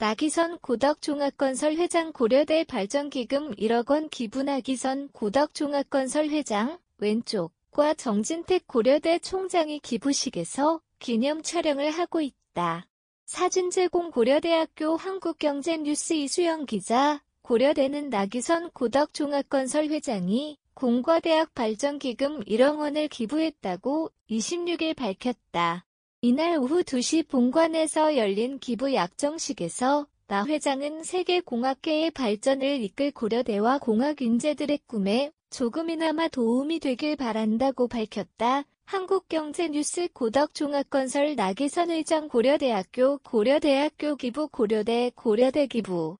나기선 고덕종합건설 회장 고려대 발전기금 1억 원 기부 나기선 고덕종합건설 회장 왼쪽 과 정진택 고려대 총장이 기부식에서 기념 촬영을 하고 있다. 사진 제공 고려대학교 한국경제뉴스 이수영 기자 고려대는 나기선 고덕종합건설 회장이 공과대학 발전기금 1억 원을 기부했다고 26일 밝혔다. 이날 오후 2시 본관에서 열린 기부 약정식에서 나 회장은 세계공학계의 발전을 이끌 고려대와 공학 인재들의 꿈에 조금이나마 도움이 되길 바란다고 밝혔다. 한국경제뉴스 고덕종합건설 나기선 회장 고려대학교 고려대학교 기부 고려대 고려대 기부